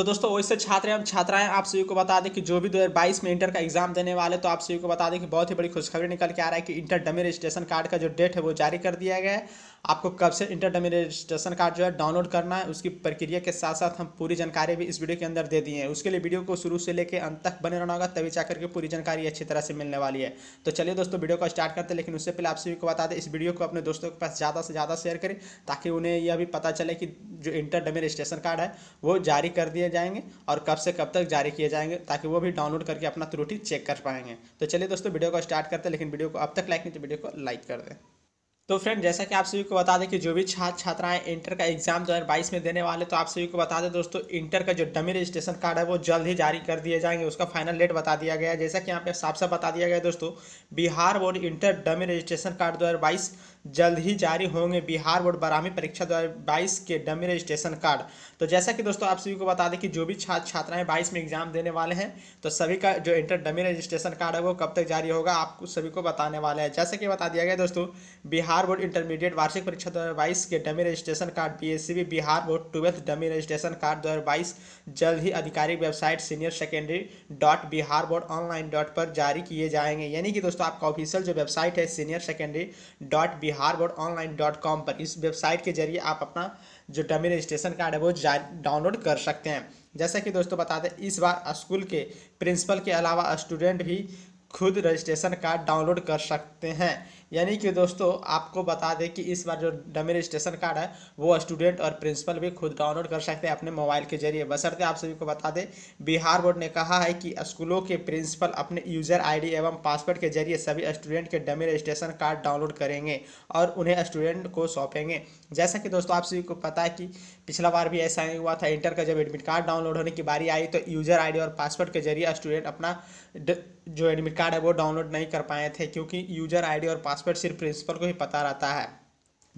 तो दोस्तों वैसे छात्र एवं छात्राएं आप सभी को बता दें कि जो भी 2022 में इंटर का एग्जाम देने वाले तो आप सभी को बता दें कि बहुत ही बड़ी खुशखबरी निकल के आ रहा है कि इंटर डमी रजिस्ट्रेशन कार्ड का जो डेट है वो जारी कर दिया गया है आपको कब से इंटर डमी रजिस्ट्रेशन कार्ड जो है डाउनलोड करना है उसकी प्रक्रिया के साथ साथ हम पूरी जानकारी भी इस वीडियो के अंदर दे दिए हैं उसके लिए वीडियो को शुरू से लेकर अंत तक बने रहना होगा तभी जा करके पूरी जानकारी अच्छी तरह से मिलने वाली है तो चलिए दोस्तों वीडियो को स्टार्ट करते हैं लेकिन उससे पहले आप सभी को बता दें इस वीडियो को अपने दोस्तों के पास ज़्यादा से ज़्यादा शेयर करें ताकि उन्हें यह भी पता चले कि जो इंटर डमी रजिस्ट्रेशन कार्ड है वो जारी कर दिया जाएंगे और कब से कब तक जारी किए जाएंगे ताकि वो भी डाउनलोड करके अपना त्रुटि चेक कर पाएंगे तो चलिए दोस्तों वीडियो को स्टार्ट करते हैं लेकिन वीडियो को अब तक लाइक नहीं तो वीडियो को लाइक कर दें तो फ्रेंड जैसा कि आप सभी को बता दें कि जो भी छात्र छात्राएं इंटर का एग्जाम दो हज़ार में देने वाले तो आप सभी को बता दें दोस्तों इंटर का जो डमी रजिस्ट्रेशन कार्ड है वो जल्द ही जारी कर दिए जाएंगे उसका फाइनल डेट बता दिया गया है जैसा कि यहाँ पे साफ साफ बता दिया गया है दोस्तों Bihar board inter dummy registration card दो जल्द ही जारी होंगे बिहार बोर्ड बारहवीं परीक्षा दो बाईस के डमी रजिस्ट्रेशन कार्ड तो जैसा कि दोस्तों आप सभी को बता दें कि जो भी छात्र छात्राएं बाईस में एग्जाम देने वाले हैं तो सभी का जो इंटर डमी रजिस्ट्रेशन कार्ड है वो कब तक जारी होगा आपको सभी को बताने वाला है जैसा कि बता दिया गया दोस्तों बिहार बोर्ड इंटरमीडिएट वार्षिक परीक्षा दो के डमी रजिस्ट्रेशन कार्ड बी Bihar board twelfth dummy registration card दो जल्द ही आधिकारिक website senior secondary dot Bihar board online dot पर जारी किए जाएंगे यानी कि दोस्तों आपका ऑफिशियल जो वेबसाइट है senior secondary dot Bihar board online dot com पर इस वेबसाइट के जरिए आप अपना जो डमी रजिस्ट्रेशन कार्ड है वो डाउनलोड कर सकते हैं जैसा कि दोस्तों बता दें इस बार स्कूल के प्रिंसिपल के अलावा स्टूडेंट भी खुद रजिस्ट्रेशन कार्ड डाउनलोड कर सकते हैं यानी कि दोस्तों आपको बता दें कि इस बार जो डमी रजिस्ट्रेशन कार्ड है वो स्टूडेंट और प्रिंसिपल भी खुद डाउनलोड कर सकते हैं अपने मोबाइल के जरिए बसरते आप सभी को बता दें बिहार बोर्ड ने कहा है कि स्कूलों के प्रिंसिपल अपने यूजर आईडी एवं पासवर्ड के जरिए सभी स्टूडेंट के डमी रजिस्ट्रेशन कार्ड डाउनलोड करेंगे और उन्हें स्टूडेंट को सौंपेंगे जैसा कि दोस्तों आप सभी को पता है कि पिछला बार भी ऐसा हुआ था इंटर का जब एडमिट कार्ड डाउनलोड होने की बारी आई तो यूजर आई और पासवर्ड के जरिए स्टूडेंट अपना जो एडमिट कार्ड है वो डाउनलोड नहीं कर पाए थे क्योंकि यूजर आई और पासवर्ड पासवर्ड सिर्फ प्रिंसिपल को ही पता रहता है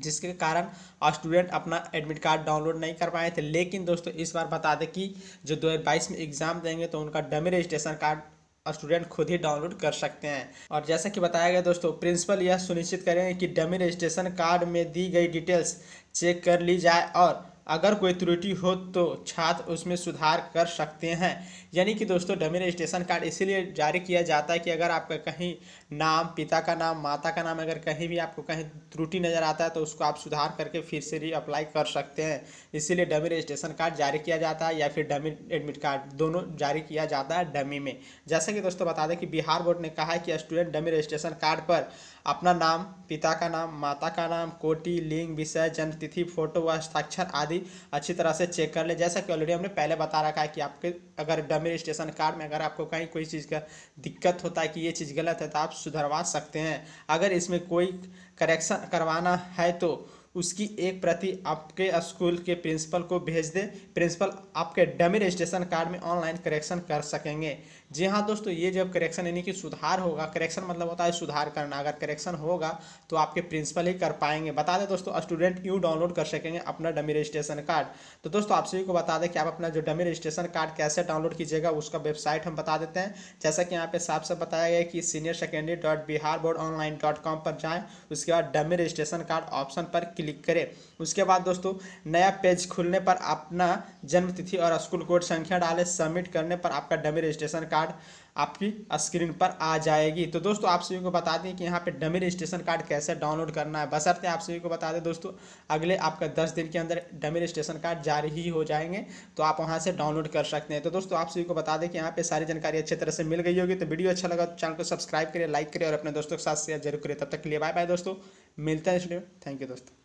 जिसके कारण स्टूडेंट अपना एडमिट कार्ड डाउनलोड नहीं कर पाए थे लेकिन दोस्तों इस बार बता दें कि जो 2022 में एग्ज़ाम देंगे तो उनका डमी रजिस्ट्रेशन कार्ड स्टूडेंट खुद ही डाउनलोड कर सकते हैं और जैसा कि बताया गया दोस्तों प्रिंसिपल यह सुनिश्चित करेंगे कि डमी रजिस्ट्रेशन कार्ड में दी गई डिटेल्स चेक कर ली जाए और अगर कोई त्रुटि हो तो छात्र उसमें सुधार कर सकते हैं यानी कि दोस्तों डमी रजिस्ट्रेशन कार्ड इसीलिए जारी किया जाता है कि अगर आपका कहीं नाम पिता का नाम माता का नाम अगर कहीं भी आपको कहीं त्रुटि नज़र आता है तो उसको आप सुधार करके फिर से री अप्लाई कर सकते हैं इसीलिए डमी रजिस्ट्रेशन कार्ड जारी किया जाता है या फिर डमी एडमिट कार्ड दोनों जारी किया जाता है डमी में जैसा कि दोस्तों बता दें कि बिहार बोर्ड ने कहा है कि स्टूडेंट डमी रजिस्ट्रेशन कार्ड पर अपना नाम पिता का नाम माता का नाम कोटि लिंग विषय जन्मतिथि फोटो व हस्ताक्षर आदि भी अच्छी तरह से चेक कर ले जैसा कि ऑलरेडी हमने पहले बता रखा है कि आपके अगर डमी स्टेशन कार्ड में अगर आपको कहीं कोई चीज़ का दिक्कत होता है कि ये चीज़ गलत है तो आप सुधरवा सकते हैं अगर इसमें कोई करेक्शन करवाना है तो उसकी एक प्रति आपके स्कूल के प्रिंसिपल को भेज दें प्रिंसिपल आपके डमी रजिस्ट्रेशन कार्ड में ऑनलाइन करेक्शन कर सकेंगे जी हाँ दोस्तों ये जब करेक्शन यानी कि सुधार होगा करेक्शन मतलब होता है सुधार करना अगर करेक्शन होगा तो आपके प्रिंसिपल ही कर पाएंगे बता दें दोस्तों स्टूडेंट यूँ डाउनलोड कर सकेंगे अपना डमी रजिस्ट्रेशन कार्ड तो दोस्तों आप सभी को बता दें कि आप अपना जो डमी रजिस्ट्रेशन कार्ड कैसे डाउनलोड कीजिएगा उसका वेबसाइट हम बता देते हैं जैसा कि यहाँ पे साफ साफ बताया गया कि senior secondary dot Bihar board online dot com पर जाएँ उसके बाद डमी रजिस्ट्रेशन कार्ड ऑप्शन पर क्लिक करें उसके बाद दोस्तों नया पेज खुलने पर अपना जन्म तिथि और स्कूल कोड संख्या डालें सबमिट करने पर आपका डमी रजिस्ट्रेशन कार्ड आपकी स्क्रीन पर आ जाएगी तो दोस्तों आप सभी को बता दें कि यहाँ पे डमी रजिस्ट्रेशन कार्ड कैसे डाउनलोड करना है बसरते आप सभी को बता दें दोस्तों अगले आपका दस दिन के अंदर डमी रजिस्ट्रेशन कार्ड जारी ही हो जाएंगे तो आप वहाँ से डाउनलोड कर सकते हैं तो दोस्तों आप सभी को बता दें कि यहाँ पर सारी जानकारी अच्छी तरह से मिल गई होगी तो वीडियो अच्छा लगा तो चैनल को सब्सक्राइब करिए लाइक करिए और अपने दोस्तों के साथ शेयर जरूर करिए तब तक के लिए बाय बाय दोस्तों मिलते हैं इसलिए थैंक यू दोस्तों